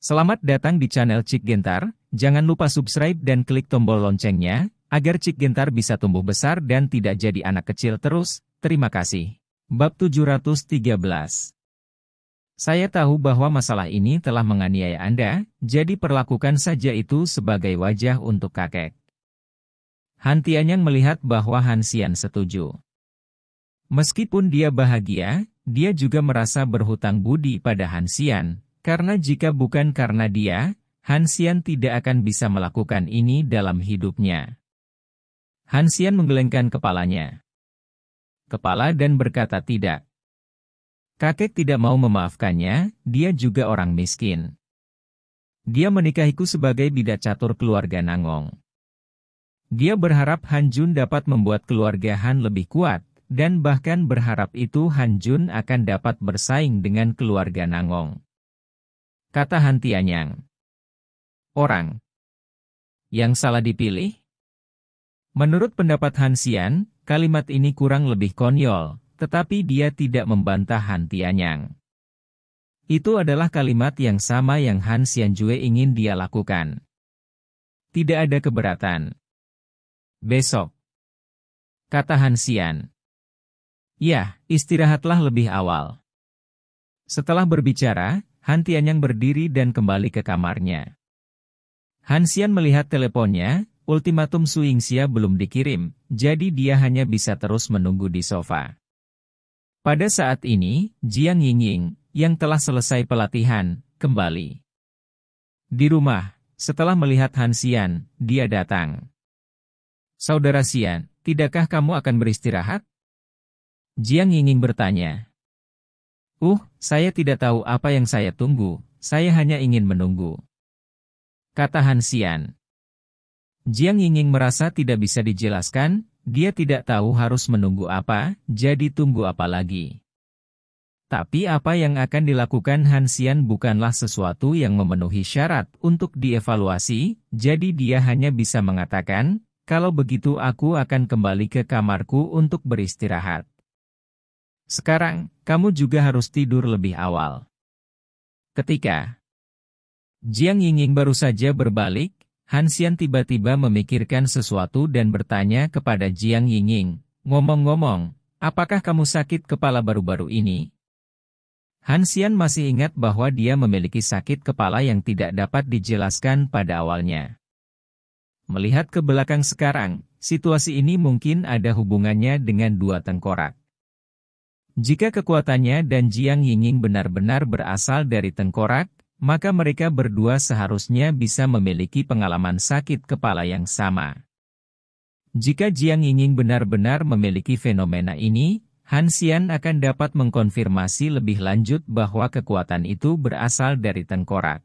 Selamat datang di channel Cik Gentar, jangan lupa subscribe dan klik tombol loncengnya, agar Cik Gentar bisa tumbuh besar dan tidak jadi anak kecil terus, terima kasih. Bab 713 Saya tahu bahwa masalah ini telah menganiaya Anda, jadi perlakukan saja itu sebagai wajah untuk kakek. Han Tianyang melihat bahwa Han Xian setuju. Meskipun dia bahagia, dia juga merasa berhutang budi pada Han Xian, karena jika bukan karena dia, Hansian tidak akan bisa melakukan ini dalam hidupnya. Hansian menggelengkan kepalanya. Kepala dan berkata tidak. Kakek tidak mau memaafkannya, dia juga orang miskin. Dia menikahiku sebagai bidat catur keluarga Nangong. Dia berharap Han Jun dapat membuat keluarga Han lebih kuat, dan bahkan berharap itu Han Jun akan dapat bersaing dengan keluarga Nangong. Kata Han Tianyang. Orang yang salah dipilih? Menurut pendapat Han Xian, kalimat ini kurang lebih konyol, tetapi dia tidak membantah Han Tianyang. Itu adalah kalimat yang sama yang Han Jue ingin dia lakukan. Tidak ada keberatan. Besok. Kata Han Xian. Ya, istirahatlah lebih awal. Setelah berbicara, Han Tianyang berdiri dan kembali ke kamarnya. Han Xian melihat teleponnya, ultimatum Su Yingxia belum dikirim, jadi dia hanya bisa terus menunggu di sofa. Pada saat ini, Jiang Yingying, yang telah selesai pelatihan, kembali. Di rumah, setelah melihat Han Xian, dia datang. Saudara Xian, tidakkah kamu akan beristirahat? Jiang Yingying bertanya. Uh, saya tidak tahu apa yang saya tunggu, saya hanya ingin menunggu. Kata Hansian. Jiang Yinging merasa tidak bisa dijelaskan, dia tidak tahu harus menunggu apa, jadi tunggu apa lagi. Tapi apa yang akan dilakukan Hansian bukanlah sesuatu yang memenuhi syarat untuk dievaluasi, jadi dia hanya bisa mengatakan, kalau begitu aku akan kembali ke kamarku untuk beristirahat. Sekarang, kamu juga harus tidur lebih awal. Ketika Jiang Yingying baru saja berbalik, Hansian tiba-tiba memikirkan sesuatu dan bertanya kepada Jiang Yingying. ngomong-ngomong, apakah kamu sakit kepala baru-baru ini? Hansian masih ingat bahwa dia memiliki sakit kepala yang tidak dapat dijelaskan pada awalnya. Melihat ke belakang sekarang, situasi ini mungkin ada hubungannya dengan dua tengkorak. Jika kekuatannya dan Jiang Yingying benar-benar berasal dari tengkorak, maka mereka berdua seharusnya bisa memiliki pengalaman sakit kepala yang sama. Jika Jiang Yingying benar-benar memiliki fenomena ini, Han Xian akan dapat mengkonfirmasi lebih lanjut bahwa kekuatan itu berasal dari tengkorak.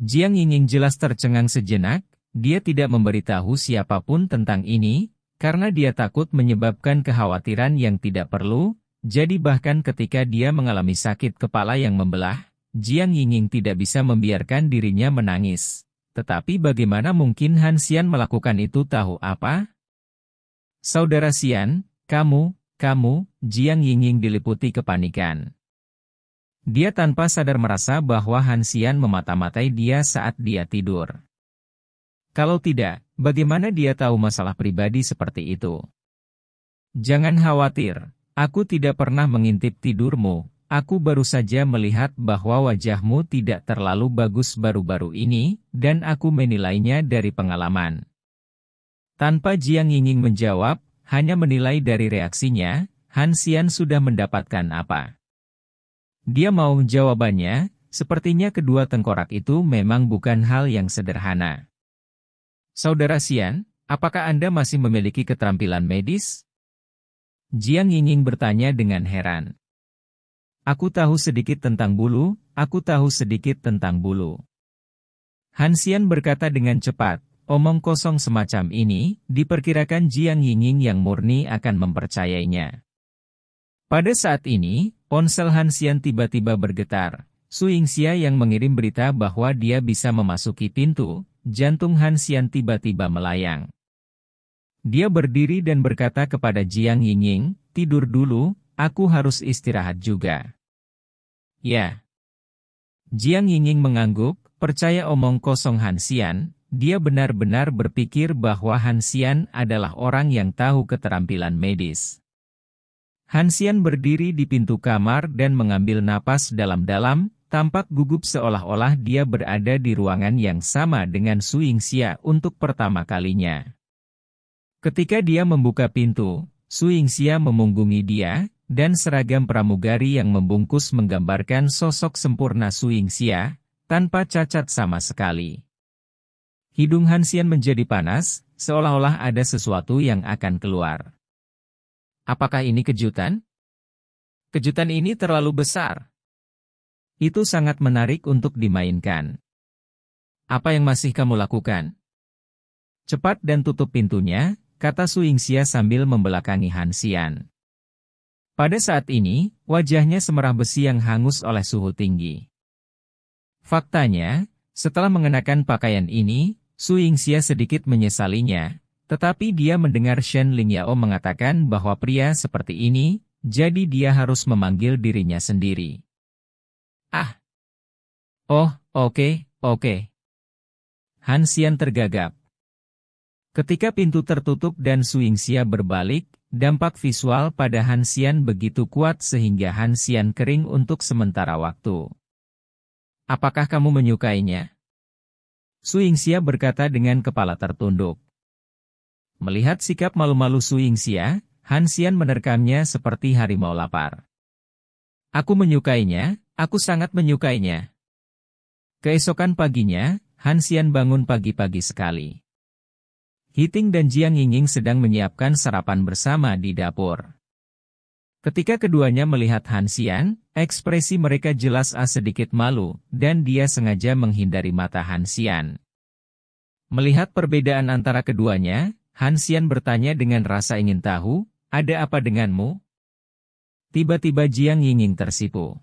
Jiang Yingying jelas tercengang sejenak, dia tidak memberitahu siapapun tentang ini, karena dia takut menyebabkan kekhawatiran yang tidak perlu, jadi bahkan ketika dia mengalami sakit kepala yang membelah, Jiang Yingying tidak bisa membiarkan dirinya menangis. Tetapi bagaimana mungkin Han Xian melakukan itu tahu apa? Saudara Xian, kamu, kamu, Jiang Yingying diliputi kepanikan. Dia tanpa sadar merasa bahwa Han Xian memata-matai dia saat dia tidur. Kalau tidak, Bagaimana dia tahu masalah pribadi seperti itu? Jangan khawatir, aku tidak pernah mengintip tidurmu, aku baru saja melihat bahwa wajahmu tidak terlalu bagus baru-baru ini, dan aku menilainya dari pengalaman. Tanpa Jiang ingin menjawab, hanya menilai dari reaksinya, Han Xian sudah mendapatkan apa. Dia mau jawabannya, sepertinya kedua tengkorak itu memang bukan hal yang sederhana. Saudara Xian, apakah Anda masih memiliki keterampilan medis? Jiang Yingying bertanya dengan heran. Aku tahu sedikit tentang bulu, aku tahu sedikit tentang bulu. Han Xian berkata dengan cepat, omong kosong semacam ini, diperkirakan Jiang Yingying yang murni akan mempercayainya. Pada saat ini, ponsel Han Xian tiba-tiba bergetar. Su Yingxia yang mengirim berita bahwa dia bisa memasuki pintu, Jantung Han Xian tiba-tiba melayang. Dia berdiri dan berkata kepada Jiang Yingying, tidur dulu, aku harus istirahat juga. Ya. Jiang Yingying mengangguk, percaya omong kosong Han Xian, dia benar-benar berpikir bahwa Han Xian adalah orang yang tahu keterampilan medis. Han Xian berdiri di pintu kamar dan mengambil napas dalam-dalam, Tampak gugup seolah-olah dia berada di ruangan yang sama dengan Suing Xia untuk pertama kalinya. Ketika dia membuka pintu, Suing Xia memunggungi dia, dan seragam pramugari yang membungkus menggambarkan sosok sempurna Suing Xia, tanpa cacat sama sekali. Hidung Hansian menjadi panas, seolah-olah ada sesuatu yang akan keluar. Apakah ini kejutan? Kejutan ini terlalu besar. Itu sangat menarik untuk dimainkan. Apa yang masih kamu lakukan? Cepat dan tutup pintunya, kata Su Yingxia sambil membelakangi Han Xian. Pada saat ini, wajahnya semerah besi yang hangus oleh suhu tinggi. Faktanya, setelah mengenakan pakaian ini, Su Yingxia sedikit menyesalinya, tetapi dia mendengar Shen Lingyao mengatakan bahwa pria seperti ini, jadi dia harus memanggil dirinya sendiri. Ah. Oh, oke, okay, oke. Okay. Hansian tergagap. Ketika pintu tertutup dan Xia berbalik, dampak visual pada Hansian begitu kuat sehingga Hansian kering untuk sementara waktu. Apakah kamu menyukainya? Xia berkata dengan kepala tertunduk. Melihat sikap malu-malu Xia, Hansian menerkamnya seperti harimau lapar. Aku menyukainya, aku sangat menyukainya. Keesokan paginya, Hansian bangun pagi-pagi sekali. Hiting dan Jiang Yingying sedang menyiapkan sarapan bersama di dapur. Ketika keduanya melihat Hansian, ekspresi mereka jelas A sedikit malu, dan dia sengaja menghindari mata Hansian. Melihat perbedaan antara keduanya, Hansian bertanya dengan rasa ingin tahu, ada apa denganmu? Tiba-tiba Jiang Yingying tersipu.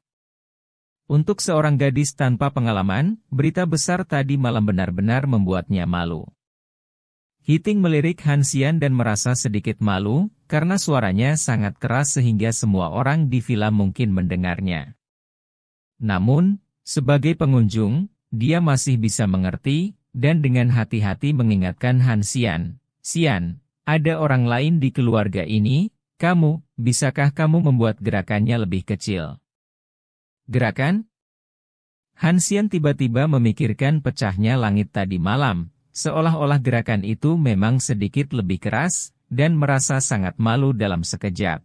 Untuk seorang gadis tanpa pengalaman, berita besar tadi malam benar-benar membuatnya malu. Hiting melirik Hansian dan merasa sedikit malu, karena suaranya sangat keras sehingga semua orang di villa mungkin mendengarnya. Namun, sebagai pengunjung, dia masih bisa mengerti, dan dengan hati-hati mengingatkan Hansian, Xian, Xian, ada orang lain di keluarga ini, kamu, Bisakah kamu membuat gerakannya lebih kecil? Gerakan? Hansian tiba-tiba memikirkan pecahnya langit tadi malam, seolah-olah gerakan itu memang sedikit lebih keras, dan merasa sangat malu dalam sekejap.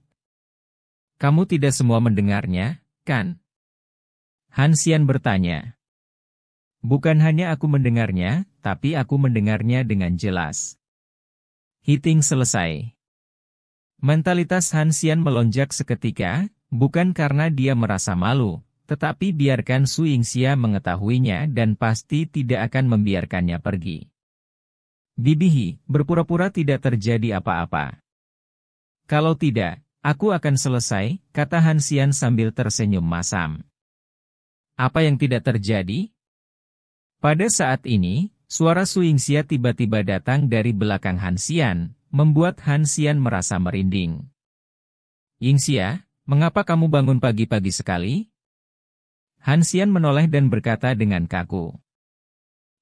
Kamu tidak semua mendengarnya, kan? Hansian bertanya. Bukan hanya aku mendengarnya, tapi aku mendengarnya dengan jelas. Hitting selesai. Mentalitas Hansian melonjak seketika, bukan karena dia merasa malu, tetapi biarkan Su Yingxia mengetahuinya dan pasti tidak akan membiarkannya pergi. Bibihi, berpura-pura tidak terjadi apa-apa. Kalau tidak, aku akan selesai, kata Hansian sambil tersenyum masam. Apa yang tidak terjadi? Pada saat ini, suara Su Yingxia tiba-tiba datang dari belakang Hansian, membuat Han Xian merasa merinding. Ying Xia, mengapa kamu bangun pagi-pagi sekali? Han Xian menoleh dan berkata dengan kaku.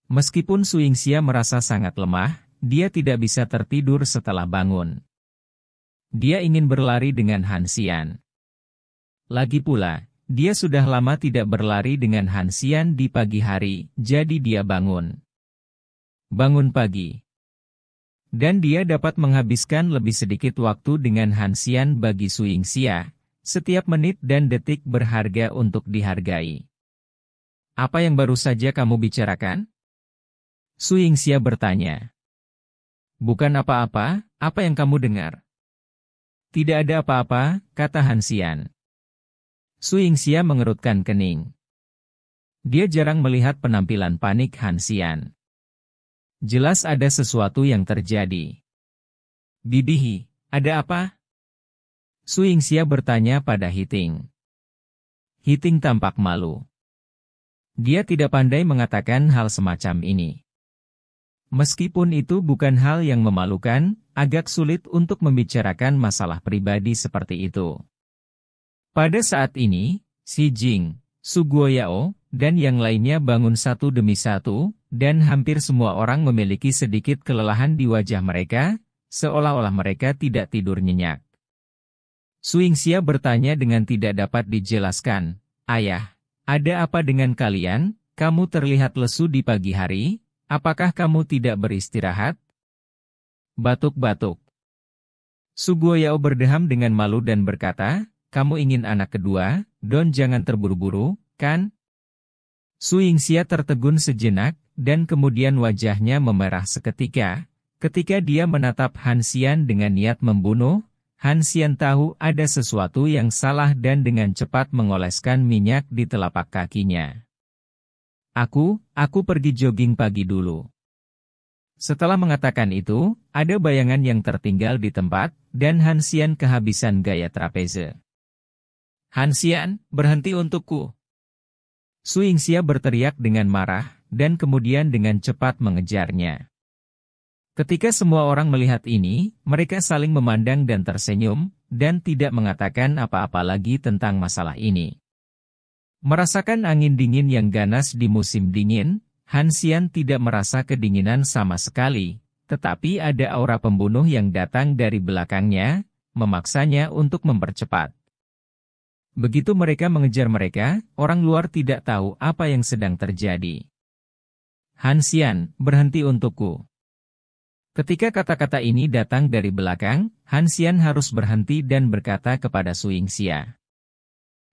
Meskipun Su Ying Xia merasa sangat lemah, dia tidak bisa tertidur setelah bangun. Dia ingin berlari dengan Han Xian. Lagi pula, dia sudah lama tidak berlari dengan Han Xian di pagi hari, jadi dia bangun. Bangun pagi. Dan dia dapat menghabiskan lebih sedikit waktu dengan Hansian bagi Xia, setiap menit dan detik berharga untuk dihargai. Apa yang baru saja kamu bicarakan? Xia bertanya. Bukan apa-apa, apa yang kamu dengar? Tidak ada apa-apa, kata Hansian. Xia mengerutkan kening. Dia jarang melihat penampilan panik Hansian. Jelas ada sesuatu yang terjadi. Bibihi, ada apa? Suingsia bertanya pada Hiting. Hiting tampak malu. Dia tidak pandai mengatakan hal semacam ini. Meskipun itu bukan hal yang memalukan, agak sulit untuk membicarakan masalah pribadi seperti itu. Pada saat ini, Si Jing, Su Guoyao, dan yang lainnya bangun satu demi satu, dan hampir semua orang memiliki sedikit kelelahan di wajah mereka, seolah-olah mereka tidak tidur nyenyak. Xia bertanya dengan tidak dapat dijelaskan, Ayah, ada apa dengan kalian? Kamu terlihat lesu di pagi hari, apakah kamu tidak beristirahat? Batuk-batuk. Suguoyao berdeham dengan malu dan berkata, kamu ingin anak kedua, Don jangan terburu-buru, kan? Su Yingxia tertegun sejenak, dan kemudian wajahnya memerah seketika, ketika dia menatap Hansian dengan niat membunuh, Hansian tahu ada sesuatu yang salah dan dengan cepat mengoleskan minyak di telapak kakinya. Aku, aku pergi jogging pagi dulu. Setelah mengatakan itu, ada bayangan yang tertinggal di tempat, dan Hansian kehabisan gaya trapeze. Hansian, berhenti untukku. Suingsia berteriak dengan marah, dan kemudian dengan cepat mengejarnya. Ketika semua orang melihat ini, mereka saling memandang dan tersenyum, dan tidak mengatakan apa-apa lagi tentang masalah ini. Merasakan angin dingin yang ganas di musim dingin, Hansian tidak merasa kedinginan sama sekali, tetapi ada aura pembunuh yang datang dari belakangnya, memaksanya untuk mempercepat. Begitu mereka mengejar mereka, orang luar tidak tahu apa yang sedang terjadi. Hansian, berhenti untukku. Ketika kata-kata ini datang dari belakang, Hansian harus berhenti dan berkata kepada Xia.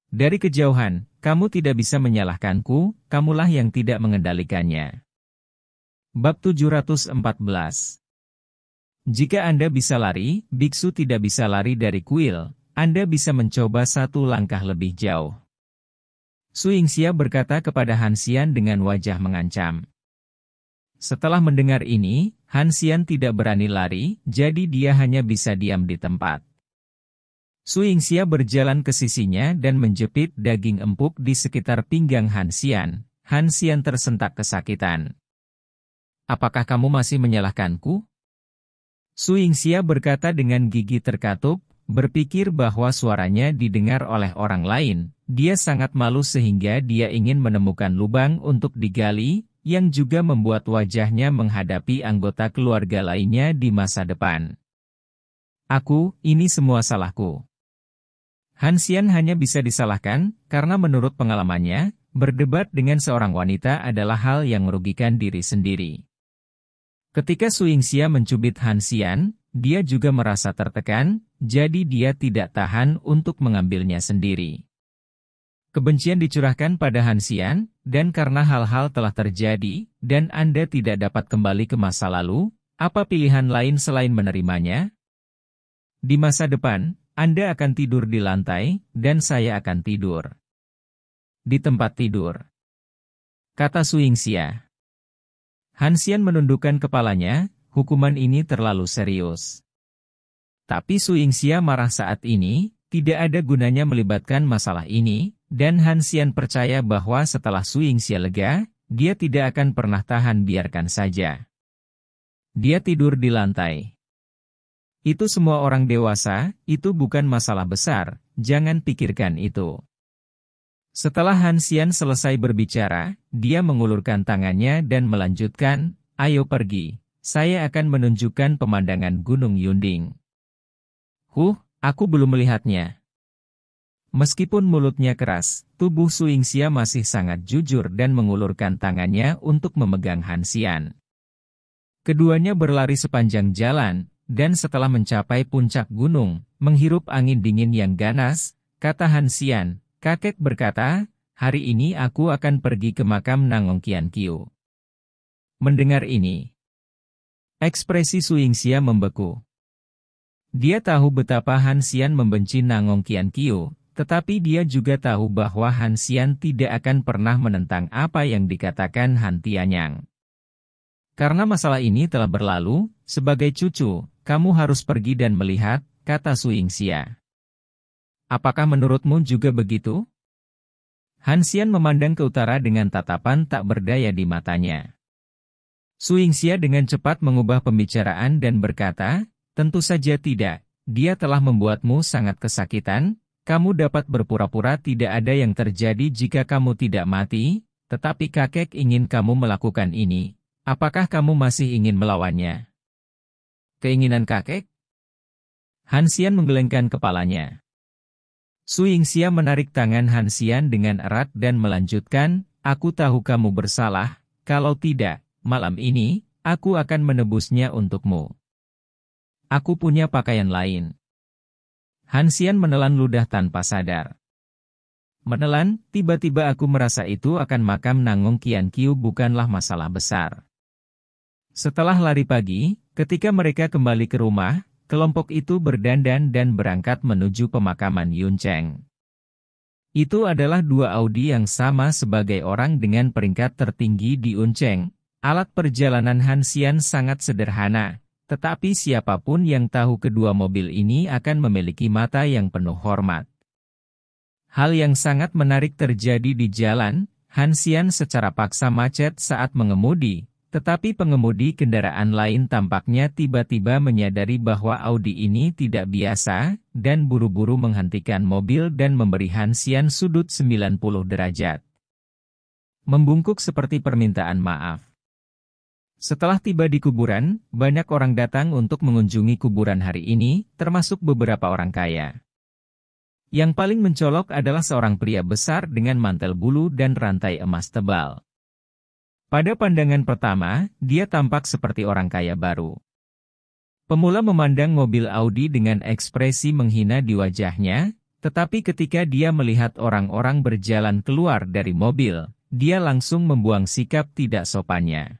Dari kejauhan, kamu tidak bisa menyalahkanku, kamulah yang tidak mengendalikannya. Bab 714 Jika Anda bisa lari, biksu tidak bisa lari dari kuil, Anda bisa mencoba satu langkah lebih jauh. Xia berkata kepada Hansian dengan wajah mengancam. Setelah mendengar ini, Hansian tidak berani lari, jadi dia hanya bisa diam di tempat. Su Yingxia berjalan ke sisinya dan menjepit daging empuk di sekitar pinggang Hansian. Hansian tersentak kesakitan. Apakah kamu masih menyalahkanku? Su Yingxia berkata dengan gigi terkatup, berpikir bahwa suaranya didengar oleh orang lain. Dia sangat malu sehingga dia ingin menemukan lubang untuk digali, yang juga membuat wajahnya menghadapi anggota keluarga lainnya di masa depan. Aku, ini semua salahku. Hansian hanya bisa disalahkan, karena menurut pengalamannya, berdebat dengan seorang wanita adalah hal yang merugikan diri sendiri. Ketika Suingxia mencubit Hansian, dia juga merasa tertekan, jadi dia tidak tahan untuk mengambilnya sendiri. Kebencian dicurahkan pada Hansian, dan karena hal-hal telah terjadi, dan Anda tidak dapat kembali ke masa lalu, apa pilihan lain selain menerimanya? Di masa depan, Anda akan tidur di lantai, dan saya akan tidur. Di tempat tidur. Kata Suingsia. Hansian menundukkan kepalanya, hukuman ini terlalu serius. Tapi Suingsia marah saat ini, tidak ada gunanya melibatkan masalah ini, dan Hansian percaya bahwa setelah Su Suingxia lega, dia tidak akan pernah tahan biarkan saja. Dia tidur di lantai. Itu semua orang dewasa, itu bukan masalah besar, jangan pikirkan itu. Setelah Hansian selesai berbicara, dia mengulurkan tangannya dan melanjutkan, ayo pergi, saya akan menunjukkan pemandangan Gunung Yunding. Huh, aku belum melihatnya. Meskipun mulutnya keras, tubuh Suingsia masih sangat jujur dan mengulurkan tangannya untuk memegang Hansian. Keduanya berlari sepanjang jalan, dan setelah mencapai puncak gunung, menghirup angin dingin yang ganas, kata Hansian, kakek berkata, hari ini aku akan pergi ke makam Nangong Kian Qiu. Mendengar ini, ekspresi Suingsia membeku. Dia tahu betapa Hansian membenci Nangong Kian Qiu, tetapi dia juga tahu bahwa Han Xian tidak akan pernah menentang apa yang dikatakan Han Tianyang. Karena masalah ini telah berlalu, sebagai cucu, kamu harus pergi dan melihat, kata Su Yingxia. Apakah menurutmu juga begitu? Han Xian memandang ke utara dengan tatapan tak berdaya di matanya. Su Yingxia dengan cepat mengubah pembicaraan dan berkata, tentu saja tidak, dia telah membuatmu sangat kesakitan, kamu dapat berpura-pura tidak ada yang terjadi jika kamu tidak mati, tetapi kakek ingin kamu melakukan ini. Apakah kamu masih ingin melawannya? Keinginan kakek? Hansian menggelengkan kepalanya. Su Yingxia menarik tangan Hansian dengan erat dan melanjutkan, Aku tahu kamu bersalah, kalau tidak, malam ini, aku akan menebusnya untukmu. Aku punya pakaian lain. Hansian menelan ludah tanpa sadar. Menelan, tiba-tiba aku merasa itu akan makam Nangong Kian Kiu bukanlah masalah besar. Setelah lari pagi, ketika mereka kembali ke rumah, kelompok itu berdandan dan berangkat menuju pemakaman Yun Cheng. Itu adalah dua Audi yang sama sebagai orang dengan peringkat tertinggi di Yun Cheng. Alat perjalanan Hansian sangat sederhana, tetapi siapapun yang tahu kedua mobil ini akan memiliki mata yang penuh hormat. Hal yang sangat menarik terjadi di jalan, Hansian secara paksa macet saat mengemudi, tetapi pengemudi kendaraan lain tampaknya tiba-tiba menyadari bahwa Audi ini tidak biasa, dan buru-buru menghentikan mobil dan memberi Hansian sudut 90 derajat. Membungkuk seperti permintaan maaf. Setelah tiba di kuburan, banyak orang datang untuk mengunjungi kuburan hari ini, termasuk beberapa orang kaya. Yang paling mencolok adalah seorang pria besar dengan mantel bulu dan rantai emas tebal. Pada pandangan pertama, dia tampak seperti orang kaya baru. Pemula memandang mobil Audi dengan ekspresi menghina di wajahnya, tetapi ketika dia melihat orang-orang berjalan keluar dari mobil, dia langsung membuang sikap tidak sopannya.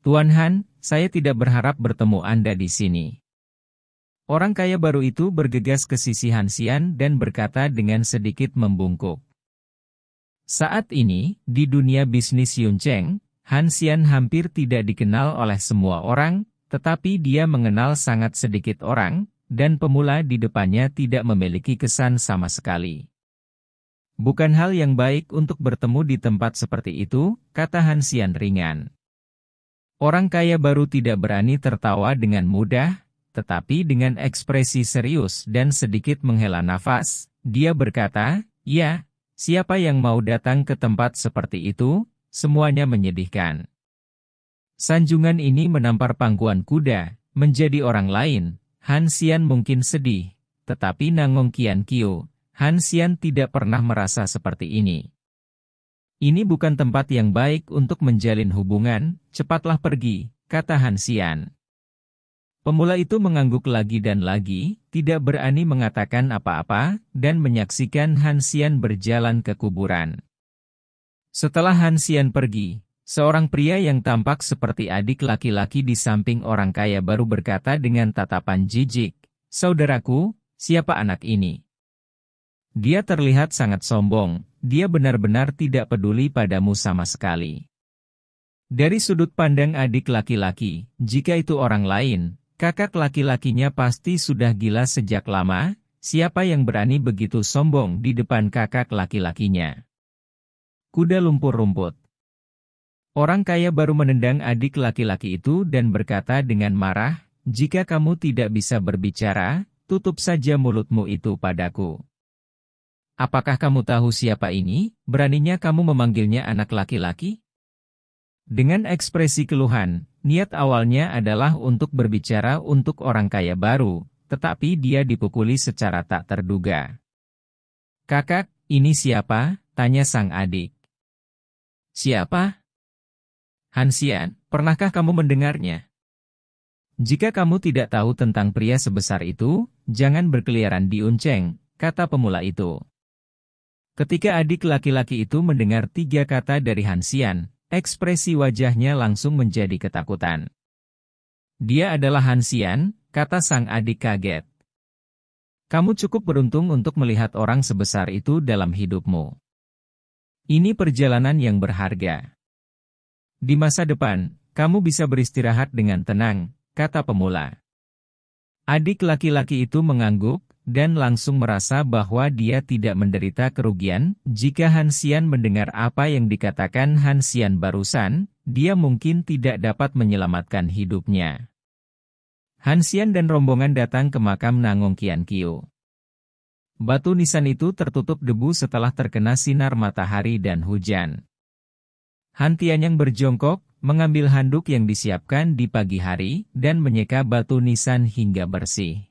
Tuan Han, saya tidak berharap bertemu Anda di sini. Orang kaya baru itu bergegas ke sisi Hansian dan berkata dengan sedikit membungkuk. Saat ini, di dunia bisnis Yun Han Hansian hampir tidak dikenal oleh semua orang, tetapi dia mengenal sangat sedikit orang, dan pemula di depannya tidak memiliki kesan sama sekali. Bukan hal yang baik untuk bertemu di tempat seperti itu, kata Hansian ringan. Orang kaya baru tidak berani tertawa dengan mudah, tetapi dengan ekspresi serius dan sedikit menghela nafas, dia berkata, Ya, siapa yang mau datang ke tempat seperti itu, semuanya menyedihkan. Sanjungan ini menampar pangkuan kuda, menjadi orang lain, Han Xian mungkin sedih, tetapi Nangong Qian Kyo, Han Xian tidak pernah merasa seperti ini. Ini bukan tempat yang baik untuk menjalin hubungan, cepatlah pergi, kata Hansian. Pemula itu mengangguk lagi dan lagi, tidak berani mengatakan apa-apa, dan menyaksikan Hansian berjalan ke kuburan. Setelah Hansian pergi, seorang pria yang tampak seperti adik laki-laki di samping orang kaya baru berkata dengan tatapan jijik, Saudaraku, siapa anak ini? Dia terlihat sangat sombong, dia benar-benar tidak peduli padamu sama sekali. Dari sudut pandang adik laki-laki, jika itu orang lain, kakak laki-lakinya pasti sudah gila sejak lama, siapa yang berani begitu sombong di depan kakak laki-lakinya. Kuda lumpur rumput Orang kaya baru menendang adik laki-laki itu dan berkata dengan marah, jika kamu tidak bisa berbicara, tutup saja mulutmu itu padaku. Apakah kamu tahu siapa ini? Beraninya kamu memanggilnya anak laki-laki? Dengan ekspresi keluhan, niat awalnya adalah untuk berbicara untuk orang kaya baru, tetapi dia dipukuli secara tak terduga. Kakak, ini siapa? Tanya sang adik. Siapa? Hansian, pernahkah kamu mendengarnya? Jika kamu tidak tahu tentang pria sebesar itu, jangan berkeliaran di Unceng, kata pemula itu. Ketika adik laki-laki itu mendengar tiga kata dari Hansian, ekspresi wajahnya langsung menjadi ketakutan. Dia adalah Hansian, kata sang adik kaget. Kamu cukup beruntung untuk melihat orang sebesar itu dalam hidupmu. Ini perjalanan yang berharga. Di masa depan, kamu bisa beristirahat dengan tenang, kata pemula. Adik laki-laki itu mengangguk, dan langsung merasa bahwa dia tidak menderita kerugian. Jika Hansian mendengar apa yang dikatakan Hansian barusan, dia mungkin tidak dapat menyelamatkan hidupnya. Hansian dan rombongan datang ke makam Nangong Qiu. Batu nisan itu tertutup debu setelah terkena sinar matahari dan hujan. Hantian yang berjongkok, mengambil handuk yang disiapkan di pagi hari, dan menyeka batu nisan hingga bersih.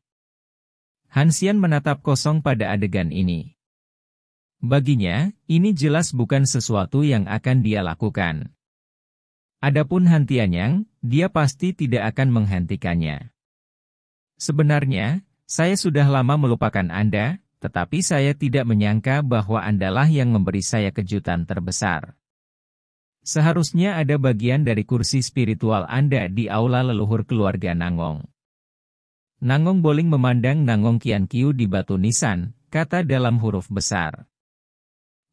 Hansian menatap kosong pada adegan ini. Baginya, ini jelas bukan sesuatu yang akan dia lakukan. Adapun hantian yang, dia pasti tidak akan menghentikannya. Sebenarnya, saya sudah lama melupakan Anda, tetapi saya tidak menyangka bahwa Andalah yang memberi saya kejutan terbesar. Seharusnya ada bagian dari kursi spiritual Anda di aula leluhur keluarga Nangong. Nangong Boling memandang Nangong Kian Kiu di batu nisan, kata dalam huruf besar.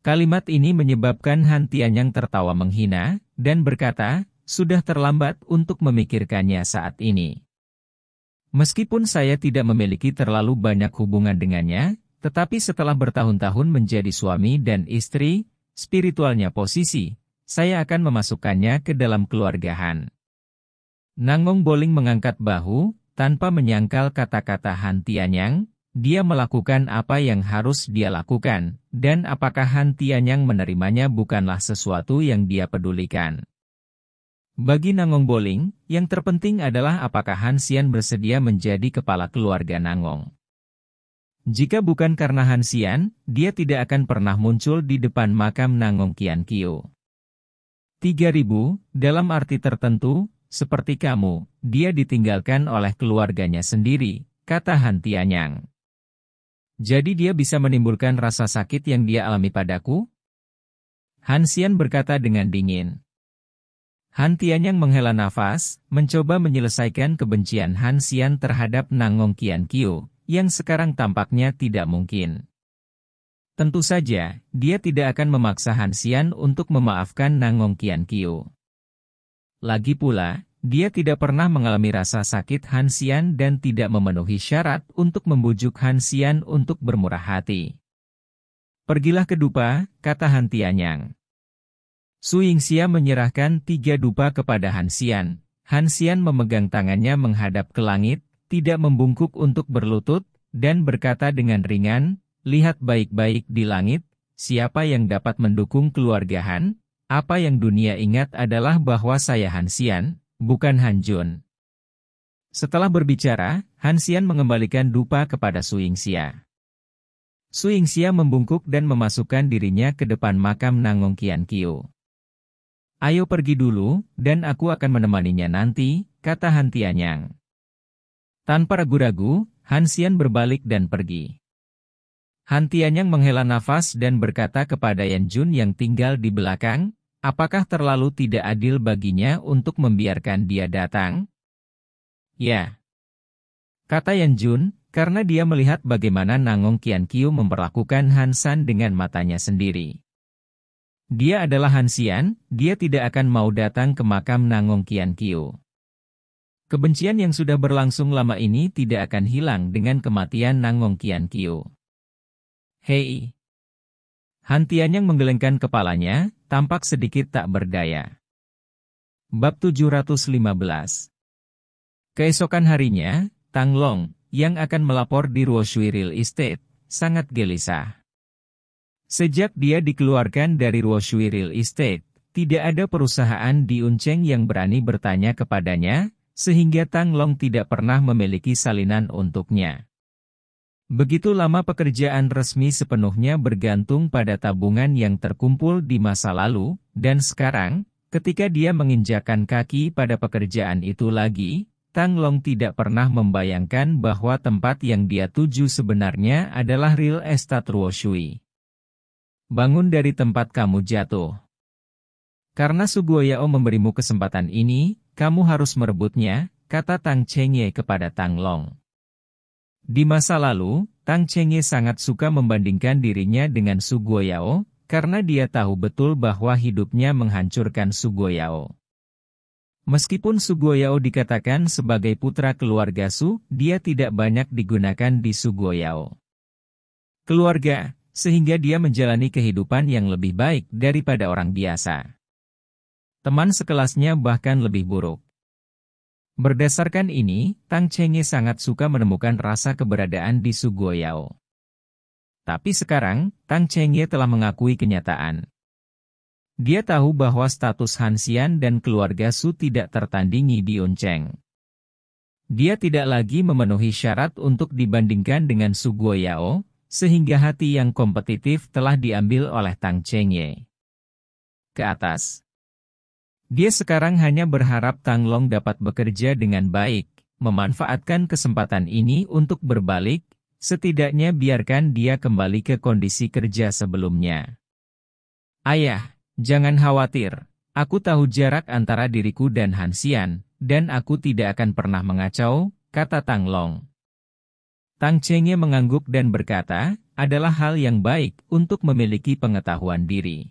Kalimat ini menyebabkan Han Tianyang tertawa menghina, dan berkata, sudah terlambat untuk memikirkannya saat ini. Meskipun saya tidak memiliki terlalu banyak hubungan dengannya, tetapi setelah bertahun-tahun menjadi suami dan istri, spiritualnya posisi, saya akan memasukkannya ke dalam keluarga Han. Nangong Boling mengangkat bahu, tanpa menyangkal kata-kata Han Tianyang, dia melakukan apa yang harus dia lakukan, dan apakah Han Tianyang menerimanya bukanlah sesuatu yang dia pedulikan. Bagi Nangong Boling, yang terpenting adalah apakah Han Xian bersedia menjadi kepala keluarga Nangong. Jika bukan karena Han Xian, dia tidak akan pernah muncul di depan makam Nangong Qian Tiga 3000, dalam arti tertentu, seperti kamu, dia ditinggalkan oleh keluarganya sendiri, kata Han Tianyang. Jadi dia bisa menimbulkan rasa sakit yang dia alami padaku? Han Xian berkata dengan dingin. Han Tianyang menghela nafas, mencoba menyelesaikan kebencian Han Xian terhadap Nangong Qian Qiu, yang sekarang tampaknya tidak mungkin. Tentu saja, dia tidak akan memaksa Han Xian untuk memaafkan Nangong Qian Qiu. Lagi pula, dia tidak pernah mengalami rasa sakit Hansian dan tidak memenuhi syarat untuk membujuk Hansian untuk bermurah hati. Pergilah ke dupa, kata Han Tianyang. Su Yingxia menyerahkan tiga dupa kepada Hansian. Hansian memegang tangannya menghadap ke langit, tidak membungkuk untuk berlutut, dan berkata dengan ringan, lihat baik-baik di langit, siapa yang dapat mendukung keluarga Han, apa yang dunia ingat adalah bahwa saya Hansian, bukan Han Jun. Setelah berbicara, Hansian mengembalikan dupa kepada Su Su Xia membungkuk dan memasukkan dirinya ke depan makam Nangong Qiu. Ayo pergi dulu, dan aku akan menemaninya nanti, kata Han Tianyang. Tanpa ragu-ragu, Han Xian berbalik dan pergi. Han Tianyang menghela nafas dan berkata kepada Yan Jun yang tinggal di belakang, apakah terlalu tidak adil baginya untuk membiarkan dia datang? Ya. Kata Yan Jun, karena dia melihat bagaimana Nangong Qiu memperlakukan Han San dengan matanya sendiri. Dia adalah Han Xian, dia tidak akan mau datang ke makam Nangong Qiu. Kebencian yang sudah berlangsung lama ini tidak akan hilang dengan kematian Nangong Qiu. Hei! Hantian yang menggelengkan kepalanya, tampak sedikit tak berdaya. Bab 715 Keesokan harinya, Tang Long, yang akan melapor di Ruoshui Real Estate, sangat gelisah. Sejak dia dikeluarkan dari Ruoshui Real Estate, tidak ada perusahaan di Unceng yang berani bertanya kepadanya, sehingga Tang Long tidak pernah memiliki salinan untuknya. Begitu lama pekerjaan resmi sepenuhnya bergantung pada tabungan yang terkumpul di masa lalu, dan sekarang, ketika dia menginjakan kaki pada pekerjaan itu lagi, Tang Long tidak pernah membayangkan bahwa tempat yang dia tuju sebenarnya adalah real estate Ruoshui. Bangun dari tempat kamu jatuh. Karena Yao memberimu kesempatan ini, kamu harus merebutnya, kata Tang Chengye kepada Tang Long. Di masa lalu, Tang Chengye sangat suka membandingkan dirinya dengan Su Guoyao karena dia tahu betul bahwa hidupnya menghancurkan Su Guoyao. Meskipun Su Guoyao dikatakan sebagai putra keluarga Su, dia tidak banyak digunakan di Su Guoyao Keluarga, sehingga dia menjalani kehidupan yang lebih baik daripada orang biasa. Teman sekelasnya bahkan lebih buruk. Berdasarkan ini, Tang Chengye sangat suka menemukan rasa keberadaan di Sugoyao. Tapi sekarang, Tang Chengye telah mengakui kenyataan. Dia tahu bahwa status Hansian dan keluarga Su tidak tertandingi di Uncheng. Dia tidak lagi memenuhi syarat untuk dibandingkan dengan Su Guoyao, sehingga hati yang kompetitif telah diambil oleh Tang Chenye. Ke atas. Dia sekarang hanya berharap Tang Long dapat bekerja dengan baik, memanfaatkan kesempatan ini untuk berbalik, setidaknya biarkan dia kembali ke kondisi kerja sebelumnya. Ayah, jangan khawatir, aku tahu jarak antara diriku dan Hansian, dan aku tidak akan pernah mengacau, kata Tang Long. Tang Chengye mengangguk dan berkata, adalah hal yang baik untuk memiliki pengetahuan diri.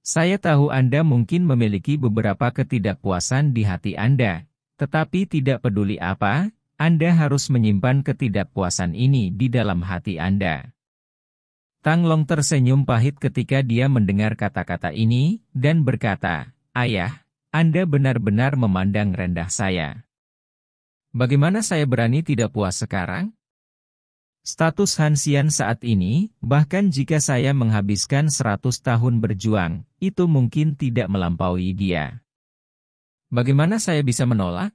Saya tahu Anda mungkin memiliki beberapa ketidakpuasan di hati Anda, tetapi tidak peduli apa, Anda harus menyimpan ketidakpuasan ini di dalam hati Anda. Tang Long tersenyum pahit ketika dia mendengar kata-kata ini, dan berkata, Ayah, Anda benar-benar memandang rendah saya. Bagaimana saya berani tidak puas sekarang? Status Hansian saat ini, bahkan jika saya menghabiskan 100 tahun berjuang, itu mungkin tidak melampaui dia. Bagaimana saya bisa menolak?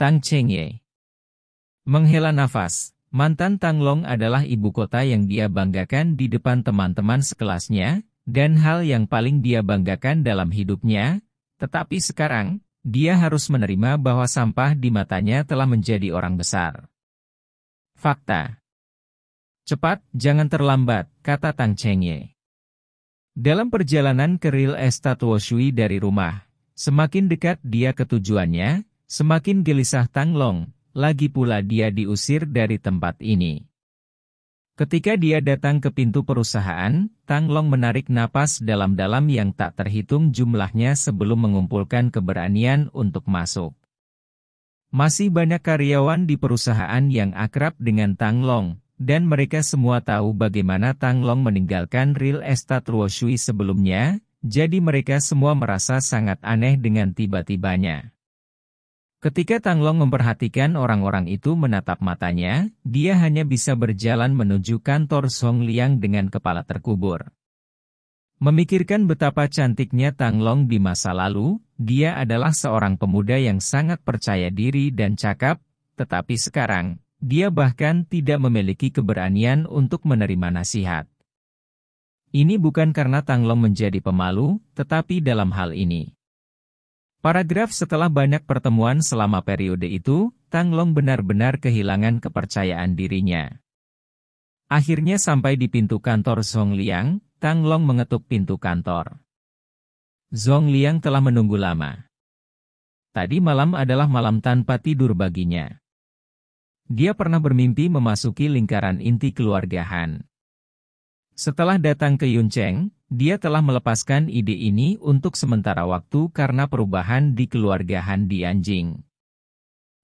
Tang Chengye Menghela nafas, mantan Tang Long adalah ibu kota yang dia banggakan di depan teman-teman sekelasnya, dan hal yang paling dia banggakan dalam hidupnya, tetapi sekarang, dia harus menerima bahwa sampah di matanya telah menjadi orang besar. Fakta Cepat, jangan terlambat, kata Tang Chengye. Dalam perjalanan ke real estate Woshui dari rumah, semakin dekat dia ke tujuannya, semakin gelisah Tang Long, lagi pula dia diusir dari tempat ini. Ketika dia datang ke pintu perusahaan, Tang Long menarik napas dalam-dalam yang tak terhitung jumlahnya sebelum mengumpulkan keberanian untuk masuk. Masih banyak karyawan di perusahaan yang akrab dengan Tang Long, dan mereka semua tahu bagaimana Tang Long meninggalkan real estate Shui sebelumnya, jadi mereka semua merasa sangat aneh dengan tiba-tibanya. Ketika Tang Long memperhatikan orang-orang itu menatap matanya, dia hanya bisa berjalan menuju kantor Song Liang dengan kepala terkubur. Memikirkan betapa cantiknya Tang Long di masa lalu, dia adalah seorang pemuda yang sangat percaya diri dan cakap, tetapi sekarang, dia bahkan tidak memiliki keberanian untuk menerima nasihat. Ini bukan karena Tang Long menjadi pemalu, tetapi dalam hal ini. Paragraf setelah banyak pertemuan selama periode itu, Tang Long benar-benar kehilangan kepercayaan dirinya. Akhirnya sampai di pintu kantor Song Liang, Tang Long mengetuk pintu kantor. Zhong Liang telah menunggu lama. Tadi malam adalah malam tanpa tidur baginya. Dia pernah bermimpi memasuki lingkaran inti keluarga Han. Setelah datang ke Yun Cheng, dia telah melepaskan ide ini untuk sementara waktu karena perubahan di keluarga Han di anjing.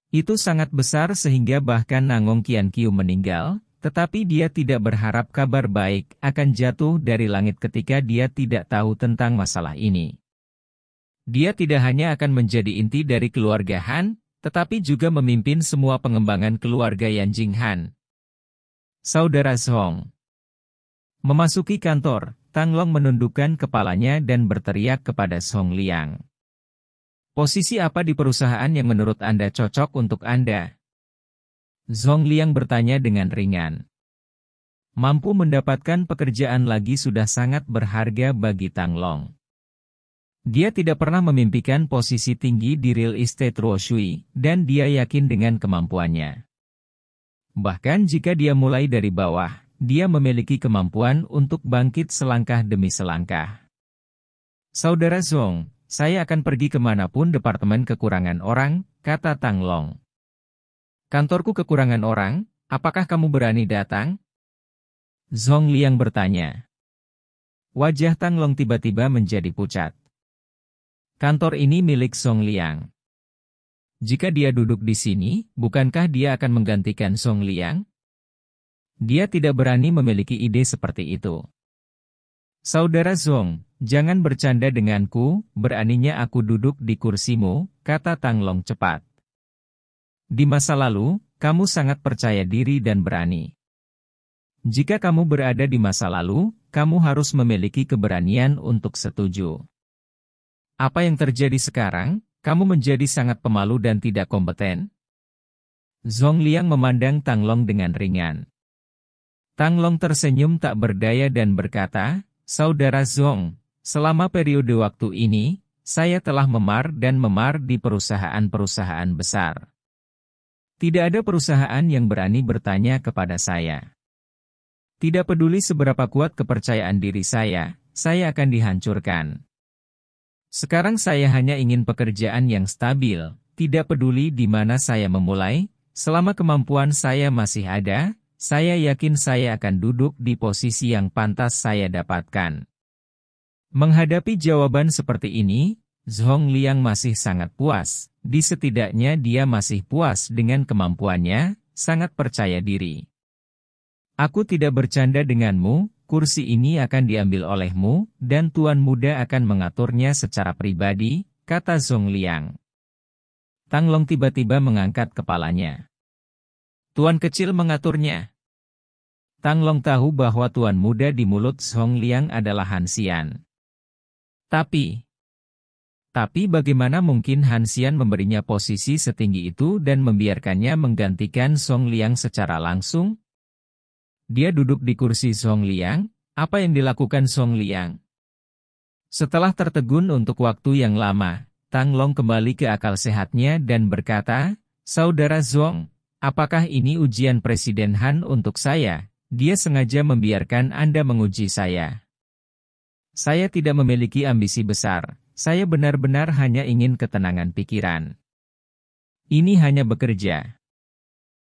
Itu sangat besar sehingga bahkan Nangong Qian Qiu meninggal, tetapi dia tidak berharap kabar baik akan jatuh dari langit ketika dia tidak tahu tentang masalah ini. Dia tidak hanya akan menjadi inti dari keluarga Han, tetapi juga memimpin semua pengembangan keluarga Yan Jing Han. Saudara Song, Memasuki kantor, Tang Long menundukkan kepalanya dan berteriak kepada Song Liang. Posisi apa di perusahaan yang menurut Anda cocok untuk Anda? Zhong Liang bertanya dengan ringan. Mampu mendapatkan pekerjaan lagi sudah sangat berharga bagi Tang Long. Dia tidak pernah memimpikan posisi tinggi di real estate Roshui, dan dia yakin dengan kemampuannya. Bahkan jika dia mulai dari bawah, dia memiliki kemampuan untuk bangkit selangkah demi selangkah. Saudara Zong, saya akan pergi kemanapun Departemen Kekurangan Orang, kata Tang Long. Kantorku kekurangan orang, apakah kamu berani datang? Zhong Liang bertanya. Wajah Tang Long tiba-tiba menjadi pucat. Kantor ini milik Song Liang. Jika dia duduk di sini, bukankah dia akan menggantikan Song Liang? Dia tidak berani memiliki ide seperti itu. Saudara Zong, jangan bercanda denganku, beraninya aku duduk di kursimu, kata Tang Long cepat. Di masa lalu, kamu sangat percaya diri dan berani. Jika kamu berada di masa lalu, kamu harus memiliki keberanian untuk setuju. Apa yang terjadi sekarang, kamu menjadi sangat pemalu dan tidak kompeten. Zhong Liang memandang Tang Long dengan ringan. Tang Long tersenyum tak berdaya dan berkata, Saudara Zhong, selama periode waktu ini, saya telah memar dan memar di perusahaan-perusahaan besar. Tidak ada perusahaan yang berani bertanya kepada saya. Tidak peduli seberapa kuat kepercayaan diri saya, saya akan dihancurkan. Sekarang saya hanya ingin pekerjaan yang stabil, tidak peduli di mana saya memulai, selama kemampuan saya masih ada, saya yakin saya akan duduk di posisi yang pantas saya dapatkan. Menghadapi jawaban seperti ini, Zhong Liang masih sangat puas, di setidaknya dia masih puas dengan kemampuannya, sangat percaya diri. Aku tidak bercanda denganmu, kursi ini akan diambil olehmu, dan tuan muda akan mengaturnya secara pribadi, kata Zhong Liang. Tang Long tiba-tiba mengangkat kepalanya. Tuan kecil mengaturnya. Tang Long tahu bahwa tuan muda di mulut Zhong Liang adalah Hansian. Tapi, tapi bagaimana mungkin Han Xian memberinya posisi setinggi itu dan membiarkannya menggantikan Song Liang secara langsung? Dia duduk di kursi Song Liang, apa yang dilakukan Song Liang? Setelah tertegun untuk waktu yang lama, Tang Long kembali ke akal sehatnya dan berkata, Saudara Zhong, apakah ini ujian Presiden Han untuk saya? Dia sengaja membiarkan Anda menguji saya. Saya tidak memiliki ambisi besar, saya benar-benar hanya ingin ketenangan pikiran. Ini hanya bekerja.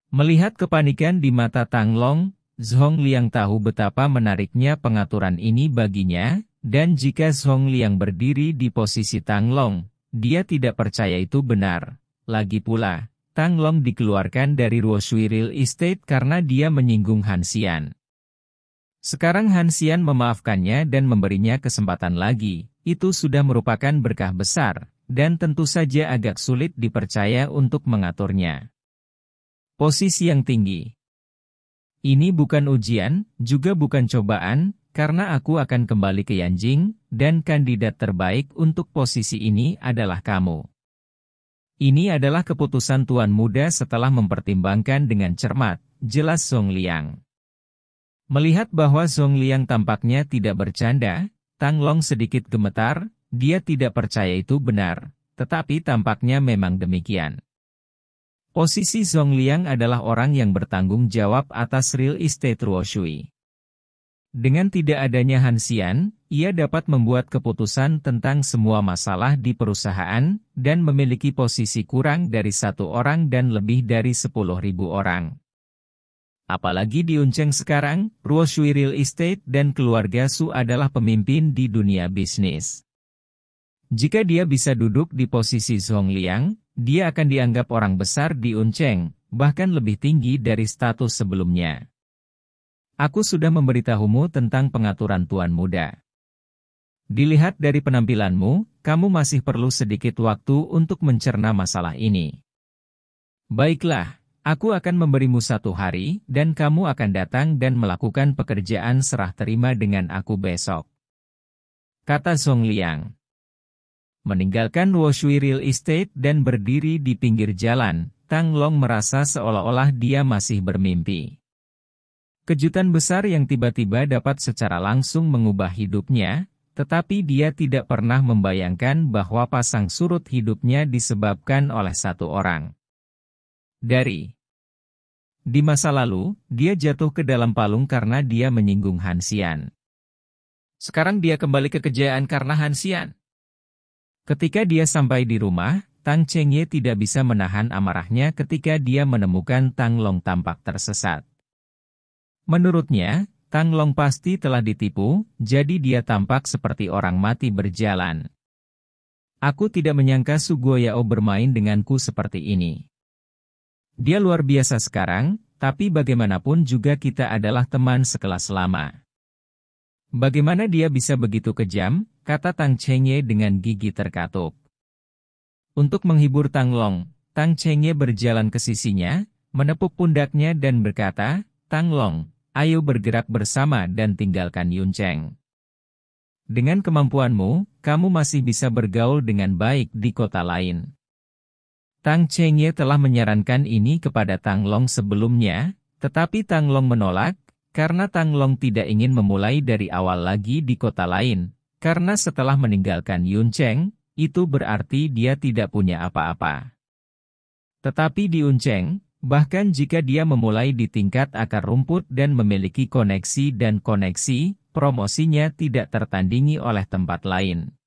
Melihat kepanikan di mata Tang Long, Zhong Liang tahu betapa menariknya pengaturan ini baginya, dan jika Zhong Liang berdiri di posisi Tang Long, dia tidak percaya itu benar. Lagi pula, Tang Long dikeluarkan dari Ruoshui Real Estate karena dia menyinggung Hansian. Sekarang Hansian memaafkannya dan memberinya kesempatan lagi, itu sudah merupakan berkah besar, dan tentu saja agak sulit dipercaya untuk mengaturnya. Posisi yang tinggi Ini bukan ujian, juga bukan cobaan, karena aku akan kembali ke Yanjing, dan kandidat terbaik untuk posisi ini adalah kamu. Ini adalah keputusan Tuan Muda setelah mempertimbangkan dengan cermat, jelas Song Liang. Melihat bahwa Song Liang tampaknya tidak bercanda, Tang Long sedikit gemetar, dia tidak percaya itu benar, tetapi tampaknya memang demikian. Posisi Zhong Liang adalah orang yang bertanggung jawab atas real estate Ruoshui. Dengan tidak adanya Hansian, ia dapat membuat keputusan tentang semua masalah di perusahaan, dan memiliki posisi kurang dari satu orang dan lebih dari sepuluh ribu orang. Apalagi di Unceng sekarang, Ruo Shui Real Estate dan keluarga Su adalah pemimpin di dunia bisnis. Jika dia bisa duduk di posisi Zhong Liang, dia akan dianggap orang besar di Unceng, bahkan lebih tinggi dari status sebelumnya. Aku sudah memberitahumu tentang pengaturan tuan muda. Dilihat dari penampilanmu, kamu masih perlu sedikit waktu untuk mencerna masalah ini. Baiklah, Aku akan memberimu satu hari, dan kamu akan datang dan melakukan pekerjaan serah terima dengan aku besok. Kata Song Liang. Meninggalkan Woshui Real Estate dan berdiri di pinggir jalan, Tang Long merasa seolah-olah dia masih bermimpi. Kejutan besar yang tiba-tiba dapat secara langsung mengubah hidupnya, tetapi dia tidak pernah membayangkan bahwa pasang surut hidupnya disebabkan oleh satu orang. Dari di masa lalu, dia jatuh ke dalam palung karena dia menyinggung Hansian. Sekarang dia kembali ke kejayaan karena Hansian. Ketika dia sampai di rumah, Tang Chengye tidak bisa menahan amarahnya ketika dia menemukan Tang Long tampak tersesat. Menurutnya, Tang Long pasti telah ditipu, jadi dia tampak seperti orang mati berjalan. Aku tidak menyangka Sugoyao bermain denganku seperti ini. Dia luar biasa sekarang, tapi bagaimanapun juga kita adalah teman sekelas lama. Bagaimana dia bisa begitu kejam, kata Tang Chengye dengan gigi terkatup. Untuk menghibur Tang Long, Tang Chengye berjalan ke sisinya, menepuk pundaknya dan berkata, Tang Long, ayo bergerak bersama dan tinggalkan Yun Cheng. Dengan kemampuanmu, kamu masih bisa bergaul dengan baik di kota lain. Tang Chengye telah menyarankan ini kepada Tang Long sebelumnya, tetapi Tang Long menolak, karena Tang Long tidak ingin memulai dari awal lagi di kota lain, karena setelah meninggalkan Yun Cheng, itu berarti dia tidak punya apa-apa. Tetapi di Yun Cheng, bahkan jika dia memulai di tingkat akar rumput dan memiliki koneksi dan koneksi, promosinya tidak tertandingi oleh tempat lain.